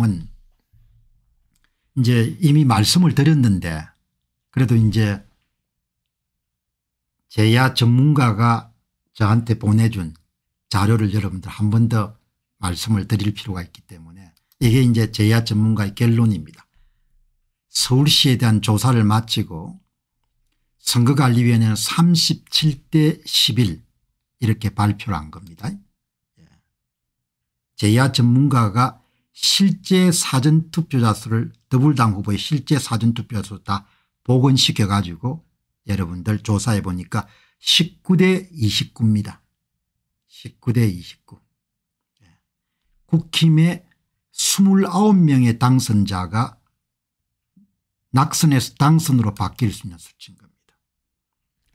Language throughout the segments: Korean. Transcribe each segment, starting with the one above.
은 이제 이미 말씀을 드렸는데 그래도 이제 제야 전문가가 저한테 보내준 자료를 여러분들 한 번 더 말씀을 드릴 필요가 있기 때문에 이게 이제 제야 전문가의 결론입니다. 서울시에 대한 조사를 마치고 선거관리위원회는 37대 11 이렇게 발표를 한 겁니다. 예. 제야 전문가가 실제 사전투표자 수를 더불당 후보의 실제 사전투표자 수를 다 복원시켜 가지고 여러분들 조사해 보니까 19대 29입니다. 19대 29. 예. 국힘의 29명의 당선자가 낙선에서 당선으로 바뀔 수 있는 수치인 겁니다.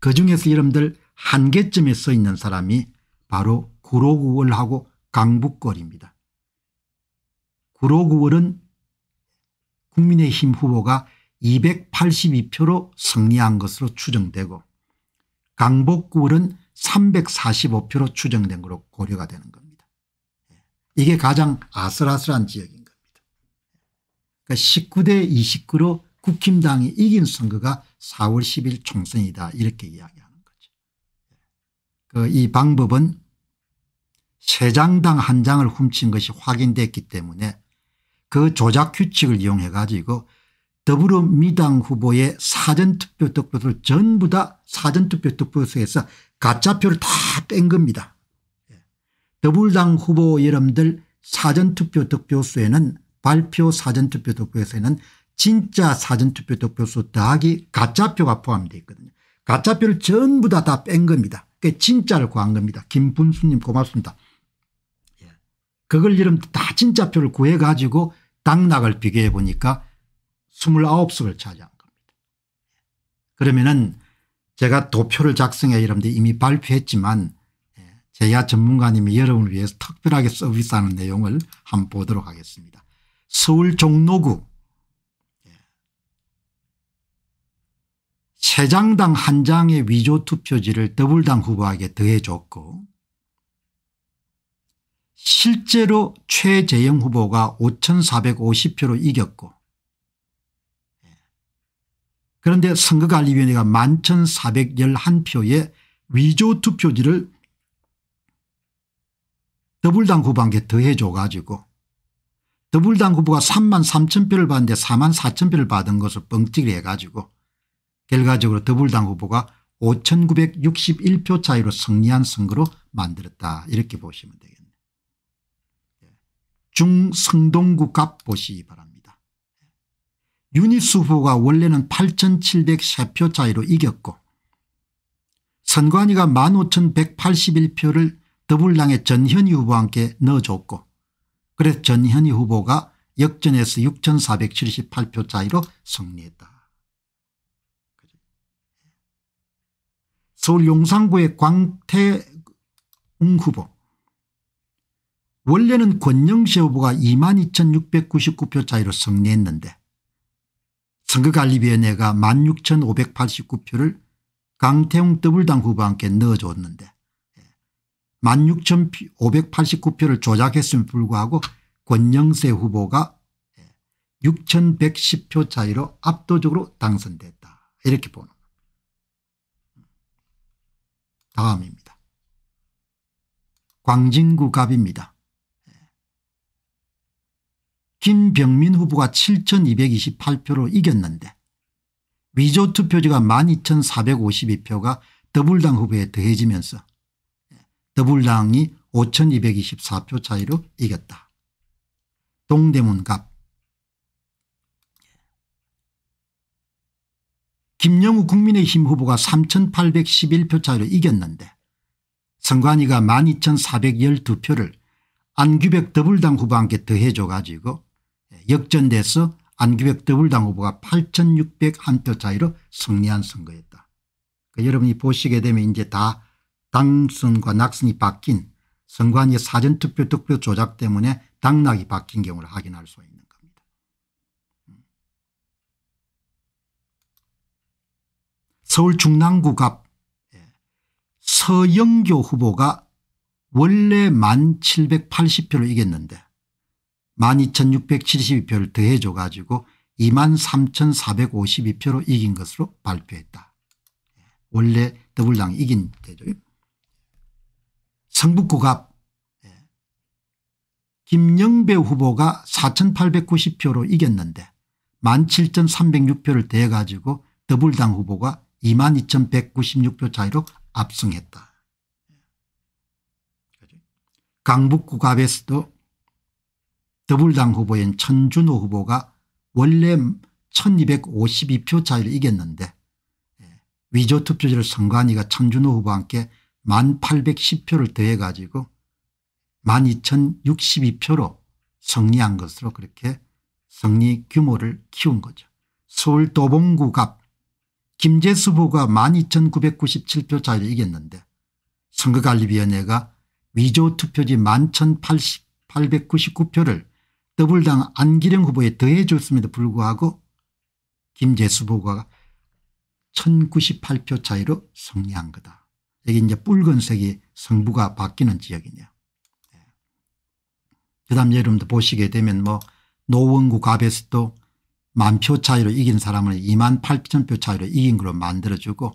그중에서 여러분들 한계점에 서 있는 사람이 바로 구로구월하고 강북거리입니다 브로구월은 국민의힘 후보가 282표로 승리한 것으로 추정되고 강복구월은 345표로 추정된 것으로 고려가 되는 겁니다. 이게 가장 아슬아슬한 지역인 겁니다. 그러니까 19대 29로 국힘당이 이긴 선거가 4월 10일 총선이다 이렇게 이야기하는 거죠. 그이 방법은 세 장당 한 장을 훔친 것이 확인됐기 때문에 그 조작 규칙을 이용해 가지고 더불어미당 후보의 사전투표 득표수를 전부 다 사전투표 득표수에서 가짜표를 다 뺀 겁니다. 예. 더불당 후보 여러분들 사전투표 득표수에는 발표 사전투표 득표수에는 진짜 사전투표 득표수 더하기 가짜표가 포함되어 있거든요. 가짜표를 전부 다 다 뺀 겁니다. 그그 진짜를 구한 겁니다. 김분수님 고맙습니다. 예. 그걸 이름 다 진짜표를 구해가지고 당락을 비교해 보니까 29석을 차지한 겁니다. 그러면은 제가 도표를 작성해 이런데 이미 발표했지만 예, 제야 전문가님이 여러분을 위해서 특별하게 서비스하는 내용을 한번 보도록 하겠습니다. 서울 종로구 세장당 예. 한 장의 위조 투표지를 더블당 후보에게 더해줬고 실제로 최재형 후보가 5450표로 이겼고 그런데 선거관리위원회가 11,411표의 위조투표지를 더불당 후보한테 더해줘 가지고 더불당 후보가 3만 3천 표를 받는데 4만 4천 표를 받은 것을 뻥튀기 해가지고 결과적으로 더불당 후보가 5,961표 차이로 승리한 선거로 만들었다 이렇게 보시면 되겠습니다. 중성동구 값 보시기 바랍니다. 유니스 후보가 원래는 8,703표 차이로 이겼고 선관위가 15,181표를 더불당의 전현희 후보와 함께 넣어줬고 그래서 전현희 후보가 역전에서 6,478표 차이로 승리했다. 서울 용산구의 광태웅 후보 원래는 권영세 후보가 22,699표 차이로 승리했는데 선거관리위원회가 16,589표를 강태웅 더블당 후보와 함께 넣어줬는데 16,589표를 조작했음에 불구하고 권영세 후보가 6,110표 차이로 압도적으로 당선됐다 이렇게 보는 겁니다. 다음입니다. 광진구 갑입니다. 김병민 후보가 7228표로 이겼는데 위조투표지가 12452표가 더불당 후보에 더해지면서 더불당이 5224표 차이로 이겼다. 동대문갑 김영우 국민의힘 후보가 3811표 차이로 이겼는데 선관위가 12412표를 안규백 더불당 후보한테 더해줘 가지고 역전돼서 안규백 더불당 후보가 8601표 차이로 승리한 선거였다. 그러니까 여러분이 보시게 되면 이제 다 당선과 낙선이 바뀐 선관위 사전투표 득표 조작 때문에 당락이 바뀐 경우를 확인할 수 있는 겁니다. 서울 중랑구 갑 예, 서영교 후보가 원래 1780표를 이겼는데 12,672표를 더해줘 가지고 23,452표로 이긴 것으로 발표했다. 예, 원래 더불당이 긴 대죠. 성북구갑 예, 김영배 후보가 4,890표로 이겼는데 17,306표를 더해 가지고 더불당 후보가 22,196표 차이로 압승했다. 예. 강북구 갑에서도 더불당 후보인 천준호 후보가 원래 1252표 차이를 이겼는데 예, 위조 투표지를 선관위가 천준호 후보와 함께 1810표를 더해 가지고 12062표로 승리한 것으로 그렇게 승리 규모를 키운 거죠. 서울 도봉구갑 김재수 후보가 12997표 차이를 이겼는데 선거관리위원회가 위조 투표지 11899표를 더불당 안기령 후보에 더해줬음에도 불구하고 김재수 후보가 1098표 차이로 승리한 거다. 여기 이제 붉은색이 성부가 바뀌는 지역이냐. 네. 예. 그 다음 여러분도 보시게 되면 뭐 노원구 갑에서도 만 표 차이로 이긴 사람을 2만 8천 표 차이로 이긴 걸로 만들어주고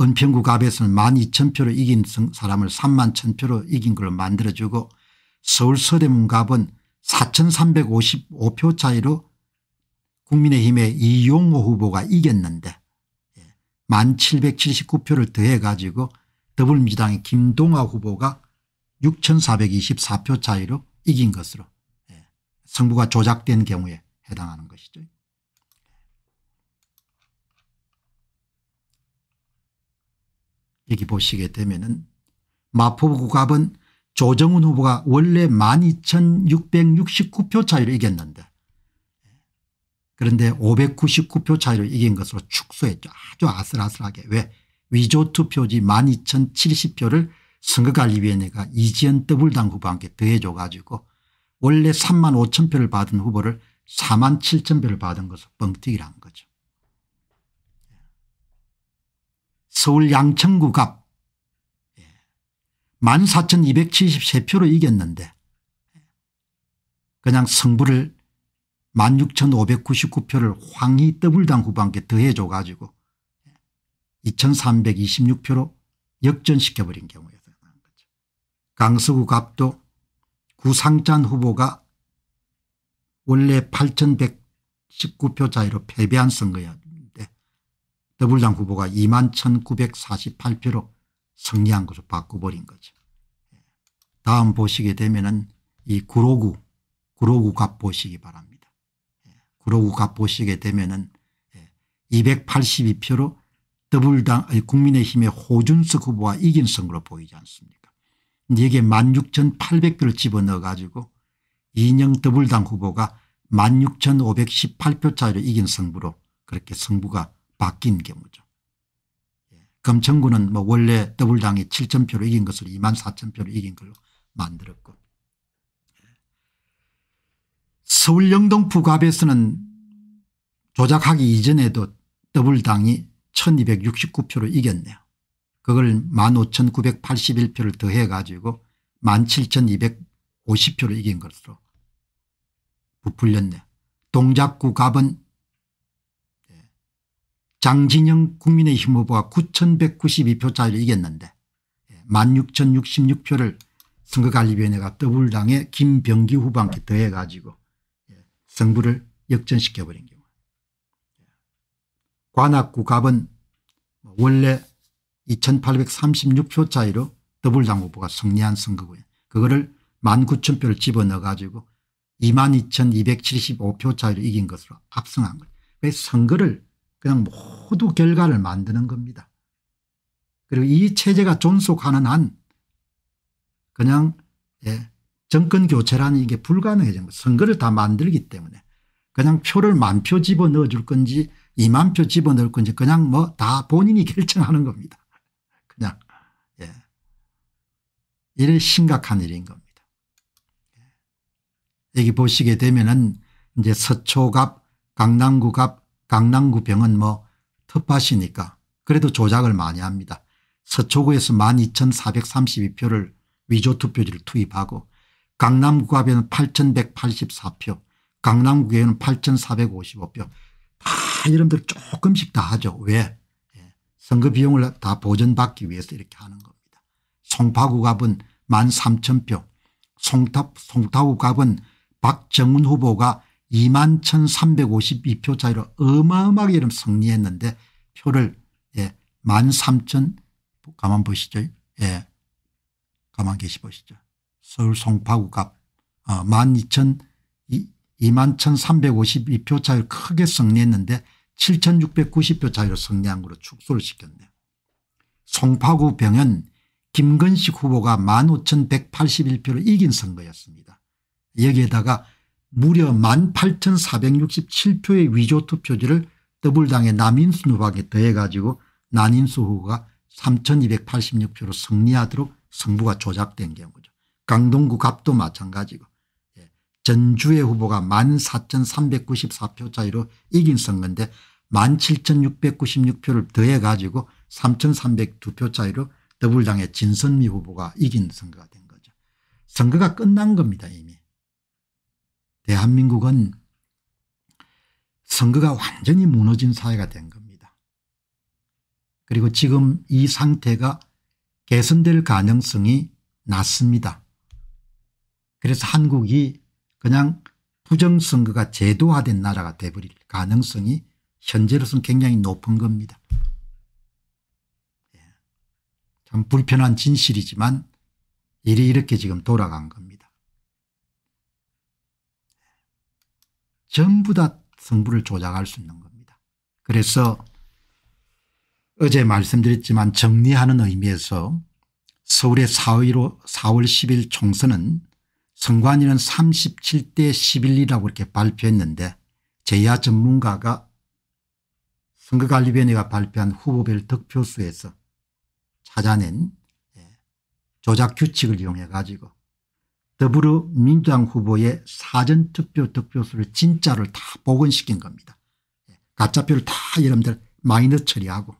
은평구 갑에서는 1만 2천 표로 이긴 사람을 3만 1천 표로 이긴 걸로 만들어주고 서울 서대문 갑은 4,355표 차이로 국민의힘의 이용호 후보가 이겼는데 1,779표를 예, 더해 가지고 더불어민주당의 김동아 후보가 6,424표 차이로 이긴 것으로 성부가 예, 조작된 경우에 해당하는 것이죠. 여기 보시게 되면 은 마포구갑은 조정훈 후보가 원래 12,669표 차이로 이겼는데 그런데 599표 차이로 이긴 것으로 축소했죠. 아주 아슬아슬하게. 왜 위조 투표지 12,070표를 선거관리위원회가 이지연 더블당 후보한테 더해줘 가지고 원래 3만 5천 표를 받은 후보를 4만 7천 표를 받은 것을 뻥튀기를 한 거죠. 서울 양천구 갑 14,273표로 이겼는데 그냥 승부를 16,599표를 황희 더블당 후반께 더해줘 가지고 2,326표로 역전시켜버린 경우에 대한 강서구 갑도 구상찬 후보가 원래 8,119표 차이로 패배한 선거였는데 더불당 후보가 21,948표로 승리한 거죠. 바꿔버린 거죠. 다음 보시게 되면은 이 구로구, 구로구 갑 보시기 바랍니다. 예, 구로구 갑 보시게 되면은 282표로 예, 더블당 국민의힘의 호준석 후보와 이긴 선거로 보이지 않습니까 여기 16,800표를 집어넣어 가지고 이영 더블당 후보가 16,518표 차이로 이긴 승부로 그렇게 승부가 바뀐 경우죠. 금천구는 뭐 원래 더블당이 7천표로 이긴 것을 2만 4천표로 이긴 걸로 만들었고 서울 영동 부갑에서는 조작하기 이전에도 더블당이 1269표로 이겼네요. 그걸 15,981표를 더해 가지고 17,250표로 이긴 것으로 부풀렸네. 요 동작구 갑은 장진영 국민의힘 후보가 9192표차를 이 이겼는데 16,066표를 예, 선거관리위원회가 더블당의 김병기 후보한테 더해 가지고 예, 승부를 역전시켜버린 경우 예. 관악구 갑은 원래 2836표 차이로 더블당 후보가 승리한 선거고요. 그거를 19,000표를 집어넣어 가지고 22,275표 차이로 이긴 것으로 압승한 거예요. 선거를 그냥 모두 결과를 만드는 겁니다. 그리고 이 체제가 존속하는 한 그냥 예, 정권 교체라는 이게 불가능해진 거 선거를 다 만들기 때문에 그냥 표를 만 표 집어넣어 줄 건지 2만 표 집어넣을 건지 그냥 뭐 다 본인이 결정하는 겁니다. 그냥 예. 이래 심각한 일인 겁니다. 예. 여기 보시게 되면은 이제 서초갑 강남구 갑 강남구 병은 뭐 텃밭이니까 그래도 조작을 많이 합니다. 서초구에서 12,432표를 위조투표지를 투입하고 강남구합에는 8,184표 강남구에는 8,455표 다 여러분들 조금씩 다 하죠. 왜? 예. 선거 비용을 다 보전받기 위해서 이렇게 하는 겁니다. 송파구갑은 13,000표 송타, 송타구갑은 박정훈 후보가 2만 1,352표 차이로 어마어마하게 이름 승리했는데 표를 예, 1만 3천 가만 보시죠. 예. 가만 계시 보시죠. 서울 송파구 갑 어, 1 2 0 0 2만 1,352표 차이로 크게 승리했는데 7,690표 차이로 승리한 걸로 축소를 시켰네요. 송파구 병현 김건식 후보가 15,181표로 이긴 선거였습니다. 여기에다가 무려 18,467표의 위조투표지를 더블당의남인수 후보에 더해 가지고 난인수 후보가 3,286표로 승리하도록 승부가 조작된 경우죠. 강동구 갑도 마찬가지고 예, 전주의 후보가 14,394표 차이로 이긴 선거인데 17,696표를 더해 가지고 3,302표 차이로 더불당의 진선미 후보가 이긴 선거가 된 거죠. 선거가 끝난 겁니다 이미. 대한민국은 선거가 완전히 무너진 사회가 된 겁니다. 그리고 지금 이 상태가 개선될 가능성이 낮습니다. 그래서 한국이 그냥 부정선거가 제도화된 나라가 돼버릴 가능성이 현재로서는 굉장히 높은 겁니다. 예. 참 불편한 진실이지만 일이 이렇게 지금 돌아간 겁니다. 전부 다 성부를 조작할 수 있는 겁니다. 그래서 어제 말씀드렸지만 정리하는 의미에서 서울의 4월, 10일 총선은 선관위는 37대 11이라고 이렇게 발표했는데 제야 전문가가 선거관리위원회가 발표한 후보별 득표수에서 찾아낸 예, 조작 규칙을 이용해 가지고 더불어민주당 후보의 사전투표 득표수를 진짜를 다 복원시킨 겁니다. 가짜표를 다 여러분들 마이너 처리하고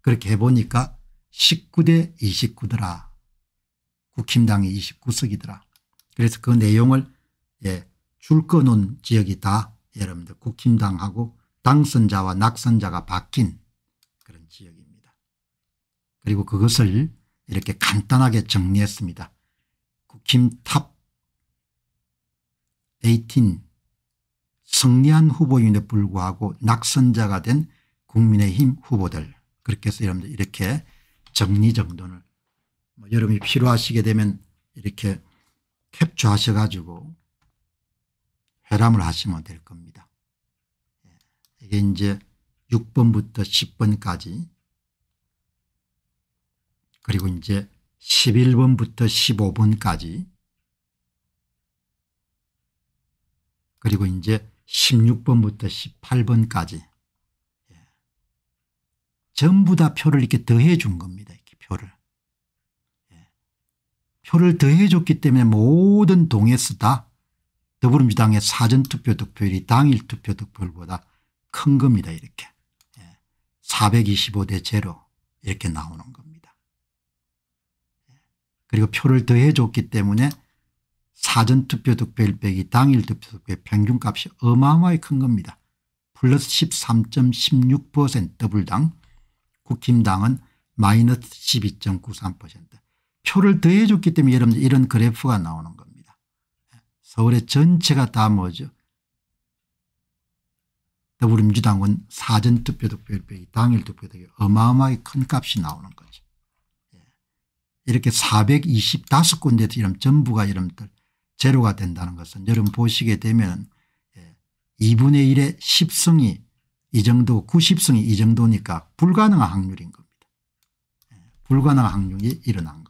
그렇게 해보니까 19대 29더라. 국힘당이 29석이더라. 그래서 그 내용을 예, 줄거놓은 지역이 다 여러분들 국힘당하고 당선자와 낙선자가 바뀐 그런 지역입니다. 그리고 그것을 이렇게 간단하게 정리했습니다. 국힘탑 18 승리한 후보임에도 불구하고 낙선자가 된 국민의힘 후보들 그렇게 해서 여러분들 이렇게 정리정돈을 뭐 여러분이 필요하시게 되면 이렇게 캡처하셔 가지고 회람을 하시면 될 겁니다. 예. 이게 이제 6번부터 10번까지 그리고 이제 11번부터 15번까지 그리고 이제 16번부터 18번까지 예. 전부 다 표를 이렇게 더해 준 겁니다. 이렇게 표를. 예. 표를 더해 줬기 때문에 모든 동에서 다 더불어민주당의 사전투표 득표율이 당일 투표 득표율보다 큰 겁니다. 이렇게. 예. 425대 제 이렇게 나오는 겁니다. 그리고 표를 더해 줬기 때문에 사전투표 득표율 빼기 당일 투표 득표의 평균값이 어마어마하게큰 겁니다. 플러스 13.16% 더블당 국힘당은 마이너스 12.93% 표를 더해 줬기 때문에 여러분 이런 그래프가 나오는 겁니다. 서울의 전체가 다 뭐죠 더불어민주당은 사전투표 득표일 빼기 당일 투표 득표 어마어마히 큰 값이 나오는 거죠. 이렇게 425군데 이름 전부가 이름들 제로가 된다는 것은 여러분 보시게 되면 2분의 예, 1의 10승이 이 정도 90승이 이 정도니까 불가능한 확률인 겁니다. 예, 불가능한 확률이 일어난 겁니다.